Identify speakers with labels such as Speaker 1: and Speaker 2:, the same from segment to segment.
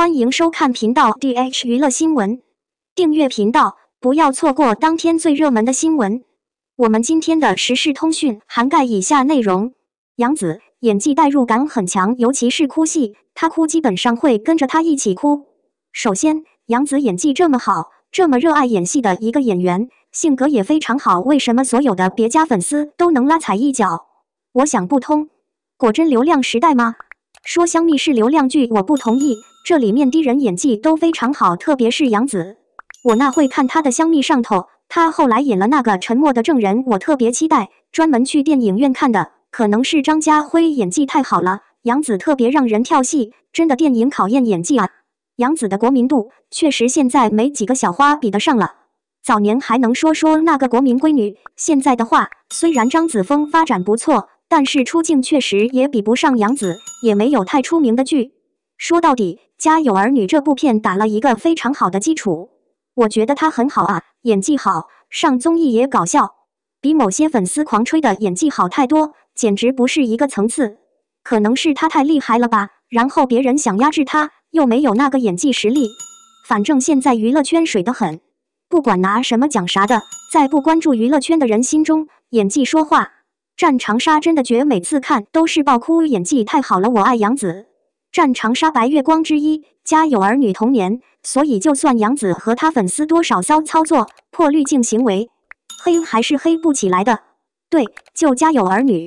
Speaker 1: 欢迎收看频道 D H 娱乐新闻，订阅频道，不要错过当天最热门的新闻。我们今天的时事通讯涵盖以下内容：杨紫演技代入感很强，尤其是哭戏，她哭基本上会跟着她一起哭。首先，杨紫演技这么好，这么热爱演戏的一个演员，性格也非常好，为什么所有的别家粉丝都能拉踩一脚？我想不通。果真流量时代吗？说《香蜜》是流量剧，我不同意。这里面的人演技都非常好，特别是杨紫，我那会看她的《香蜜》，上头。她后来演了那个《沉默的证人》，我特别期待，专门去电影院看的。可能是张家辉演技太好了，杨紫特别让人跳戏。真的，电影考验演技啊。杨紫的国民度确实现在没几个小花比得上了。早年还能说说那个国民闺女，现在的话，虽然张子枫发展不错，但是出镜确实也比不上杨紫，也没有太出名的剧。说到底，《家有儿女》这部片打了一个非常好的基础，我觉得他很好啊，演技好，上综艺也搞笑，比某些粉丝狂吹的演技好太多，简直不是一个层次。可能是他太厉害了吧，然后别人想压制他，又没有那个演技实力。反正现在娱乐圈水得很，不管拿什么奖啥的，在不关注娱乐圈的人心中，演技说话。战长沙真的绝，每次看都是爆哭，演技太好了，我爱杨子。占长沙白月光之一，《家有儿女》童年，所以就算杨子和他粉丝多少骚操作、破滤镜行为，黑还是黑不起来的。对，就《家有儿女》，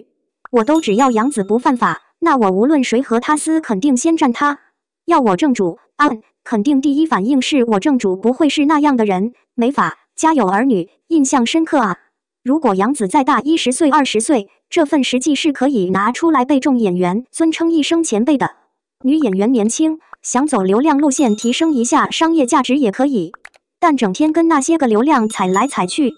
Speaker 1: 我都只要杨子不犯法，那我无论谁和他撕，肯定先占他。要我正主，嗯，肯定第一反应是我正主不会是那样的人。没法，《家有儿女》印象深刻啊。如果杨子再大一十岁、二十岁，这份实际是可以拿出来被众演员尊称一声前辈的。女演员年轻，想走流量路线提升一下商业价值也可以，但整天跟那些个流量踩来踩去，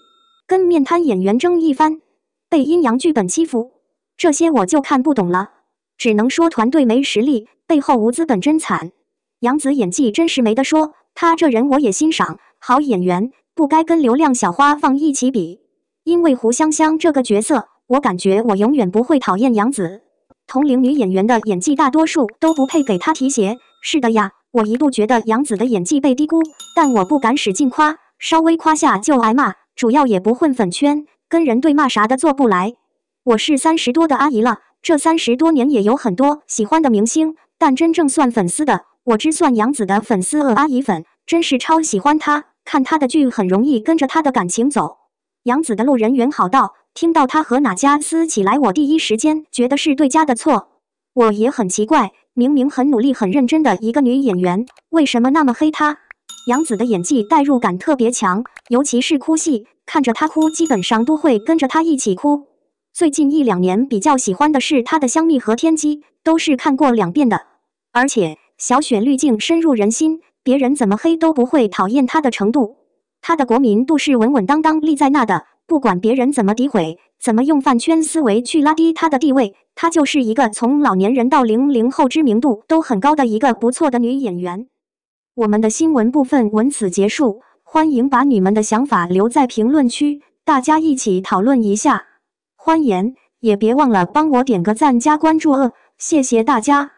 Speaker 1: 跟面瘫演员争一番，被阴阳剧本欺负，这些我就看不懂了。只能说团队没实力，背后无资本真惨。杨紫演技真是没得说，她这人我也欣赏，好演员不该跟流量小花放一起比，因为胡湘湘这个角色，我感觉我永远不会讨厌杨紫。同龄女演员的演技大多数都不配给她提鞋。是的呀，我一度觉得杨紫的演技被低估，但我不敢使劲夸，稍微夸下就挨骂。主要也不混粉圈，跟人对骂啥的做不来。我是三十多的阿姨了，这三十多年也有很多喜欢的明星，但真正算粉丝的，我只算杨紫的粉丝。呃，阿姨粉真是超喜欢她，看她的剧很容易跟着她的感情走。杨紫的路人缘好到。听到他和哪家撕起来，我第一时间觉得是对家的错。我也很奇怪，明明很努力、很认真的一个女演员，为什么那么黑她？杨紫的演技代入感特别强，尤其是哭戏，看着她哭，基本上都会跟着她一起哭。最近一两年比较喜欢的是她的《香蜜》和《天机》，都是看过两遍的。而且小雪滤镜深入人心，别人怎么黑都不会讨厌她的程度，她的国民度是稳稳当当立在那的。不管别人怎么诋毁，怎么用饭圈思维去拉低她的地位，她就是一个从老年人到零零后知名度都很高的一个不错的女演员。我们的新闻部分文此结束，欢迎把你们的想法留在评论区，大家一起讨论一下。欢颜也别忘了帮我点个赞加关注，哦，谢谢大家。